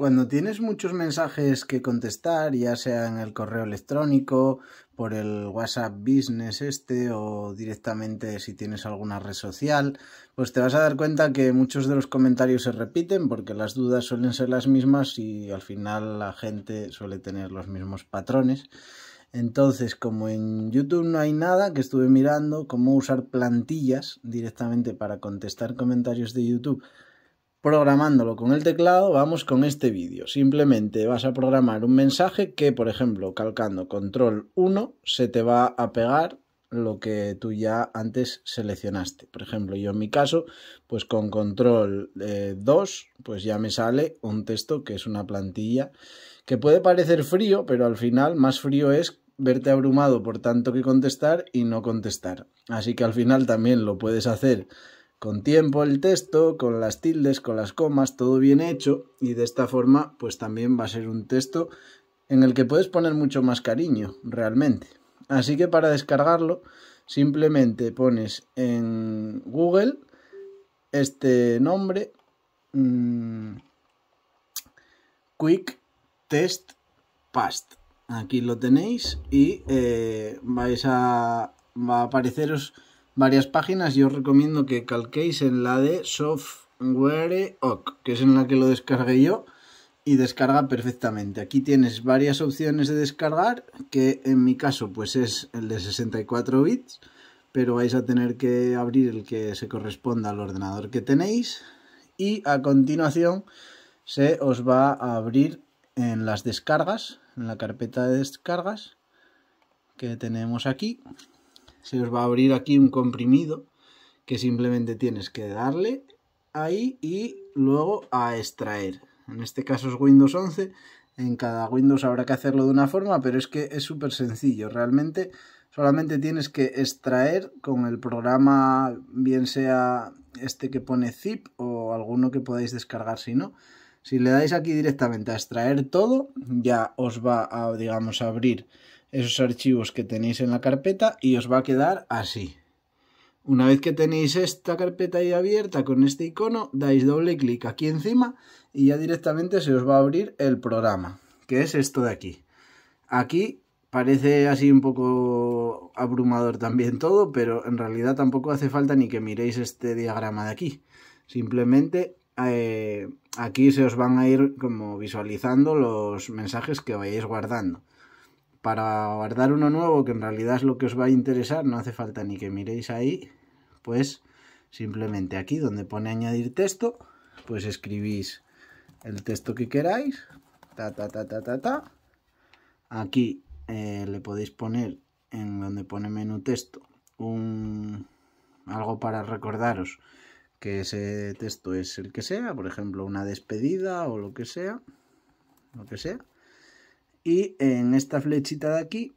Cuando tienes muchos mensajes que contestar, ya sea en el correo electrónico, por el WhatsApp Business este o directamente si tienes alguna red social, pues te vas a dar cuenta que muchos de los comentarios se repiten porque las dudas suelen ser las mismas y al final la gente suele tener los mismos patrones. Entonces, como en YouTube no hay nada, que estuve mirando cómo usar plantillas directamente para contestar comentarios de YouTube programándolo con el teclado, vamos con este vídeo. Simplemente vas a programar un mensaje que, por ejemplo, calcando control 1, se te va a pegar lo que tú ya antes seleccionaste. Por ejemplo, yo en mi caso, pues con control 2, eh, pues ya me sale un texto que es una plantilla que puede parecer frío, pero al final más frío es verte abrumado por tanto que contestar y no contestar. Así que al final también lo puedes hacer con tiempo el texto, con las tildes, con las comas, todo bien hecho y de esta forma pues también va a ser un texto en el que puedes poner mucho más cariño realmente. Así que para descargarlo simplemente pones en Google este nombre mm, Quick Test Past. Aquí lo tenéis y eh, vais a apareceros varias páginas. Yo os recomiendo que calquéis en la de software SoftwareOc, que es en la que lo descargué yo y descarga perfectamente. Aquí tienes varias opciones de descargar, que en mi caso pues es el de 64 bits, pero vais a tener que abrir el que se corresponda al ordenador que tenéis y a continuación se os va a abrir en las descargas, en la carpeta de descargas que tenemos aquí, se os va a abrir aquí un comprimido que simplemente tienes que darle ahí y luego a extraer. En este caso es Windows 11, en cada Windows habrá que hacerlo de una forma, pero es que es súper sencillo. Realmente solamente tienes que extraer con el programa, bien sea este que pone zip o alguno que podáis descargar si no. Si le dais aquí directamente a extraer todo, ya os va a, digamos, abrir esos archivos que tenéis en la carpeta y os va a quedar así. Una vez que tenéis esta carpeta ahí abierta con este icono, dais doble clic aquí encima y ya directamente se os va a abrir el programa, que es esto de aquí. Aquí parece así un poco abrumador también todo, pero en realidad tampoco hace falta ni que miréis este diagrama de aquí. Simplemente eh, aquí se os van a ir como visualizando los mensajes que vayáis guardando para guardar uno nuevo, que en realidad es lo que os va a interesar, no hace falta ni que miréis ahí, pues simplemente aquí donde pone añadir texto, pues escribís el texto que queráis, ta ta ta ta Aquí eh, le podéis poner en donde pone menú texto un algo para recordaros que ese texto es el que sea, por ejemplo, una despedida o lo que sea, lo que sea y en esta flechita de aquí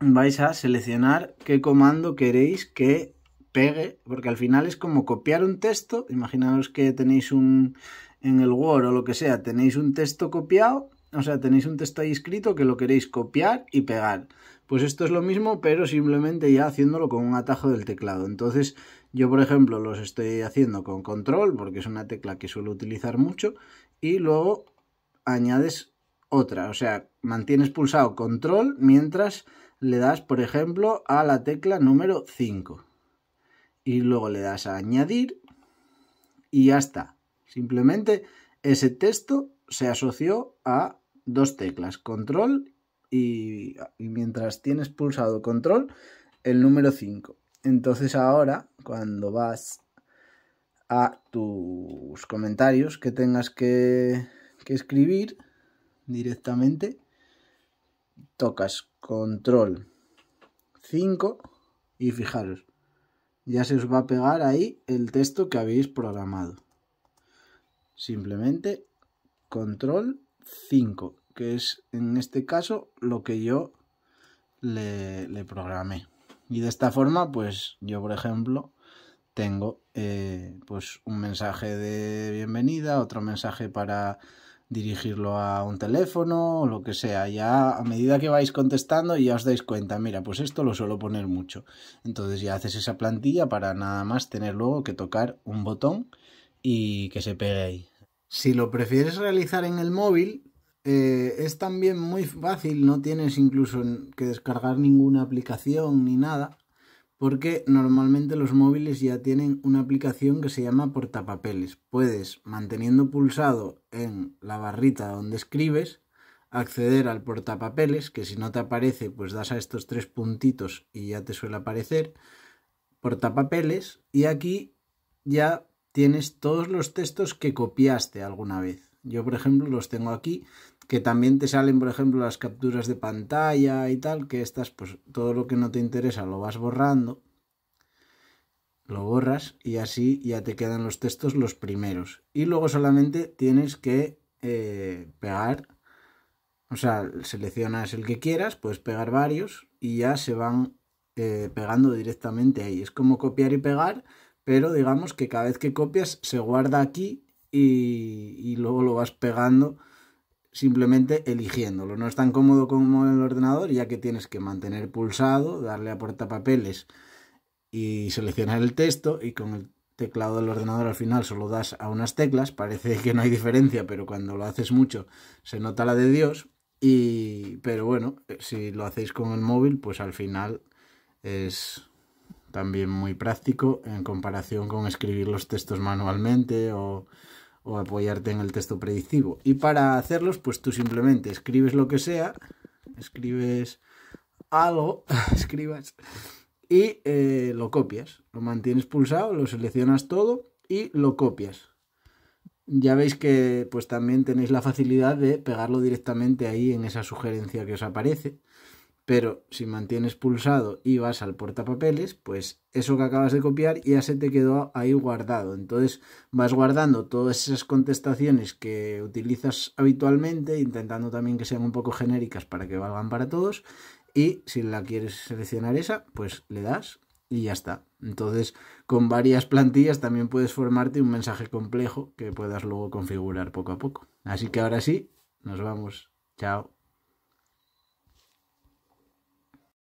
vais a seleccionar qué comando queréis que pegue, porque al final es como copiar un texto, imaginaos que tenéis un, en el Word o lo que sea, tenéis un texto copiado, o sea, tenéis un texto ahí escrito que lo queréis copiar y pegar. Pues esto es lo mismo, pero simplemente ya haciéndolo con un atajo del teclado. Entonces, yo por ejemplo los estoy haciendo con control, porque es una tecla que suelo utilizar mucho, y luego añades otra. O sea, mantienes pulsado control mientras le das, por ejemplo, a la tecla número 5. Y luego le das a añadir y ya está. Simplemente ese texto se asoció a dos teclas, control y, mientras tienes pulsado control, el número 5. Entonces ahora, cuando vas a tus comentarios que tengas que escribir, directamente. Tocas control 5 y fijaros, ya se os va a pegar ahí el texto que habéis programado. Simplemente control 5, que es en este caso lo que yo le, programé. Y de esta forma, pues yo, por ejemplo, tengo eh, pues un mensaje de bienvenida, otro mensaje para dirigirlo a un teléfono o lo que sea. Ya a medida que vais contestando ya os dais cuenta, mira, pues esto lo suelo poner mucho. Entonces ya haces esa plantilla para nada más tener luego que tocar un botón y que se pegue ahí. Si lo prefieres realizar en el móvil, eh, es también muy fácil, no tienes incluso que descargar ninguna aplicación ni nada porque normalmente los móviles ya tienen una aplicación que se llama portapapeles. Puedes, manteniendo pulsado en la barrita donde escribes, acceder al portapapeles, que si no te aparece, pues das a estos tres puntitos y ya te suele aparecer, portapapeles, y aquí ya tienes todos los textos que copiaste alguna vez. Yo, por ejemplo, los tengo aquí, que también te salen, por ejemplo, las capturas de pantalla y tal, que estas, pues todo lo que no te interesa lo vas borrando, lo borras y así ya te quedan los textos los primeros. Y luego solamente tienes que eh, pegar, o sea, seleccionas el que quieras, puedes pegar varios y ya se van eh, pegando directamente ahí. Es como copiar y pegar, pero digamos que cada vez que copias se guarda aquí y, luego lo vas pegando simplemente eligiéndolo. No es tan cómodo como en el ordenador, ya que tienes que mantener pulsado, darle a portapapeles y seleccionar el texto y con el teclado del ordenador al final solo das a unas teclas, parece que no hay diferencia, pero cuando lo haces mucho se nota la de Dios y pero bueno, si lo hacéis con el móvil, pues al final es también muy práctico en comparación con escribir los textos manualmente o, apoyarte en el texto predictivo. Y para hacerlos, pues tú simplemente escribes lo que sea, escribes algo, escribas, y eh, lo copias. Lo mantienes pulsado, lo seleccionas todo y lo copias. Ya veis que pues también tenéis la facilidad de pegarlo directamente ahí en esa sugerencia que os aparece. Pero si mantienes pulsado y vas al portapapeles, pues eso que acabas de copiar ya se te quedó ahí guardado. Entonces vas guardando todas esas contestaciones que utilizas habitualmente, intentando también que sean un poco genéricas para que valgan para todos. Y si la quieres seleccionar esa, pues le das y ya está. Entonces, con varias plantillas también puedes formarte un mensaje complejo que puedas luego configurar poco a poco. Así que ahora sí, nos vamos. Chao.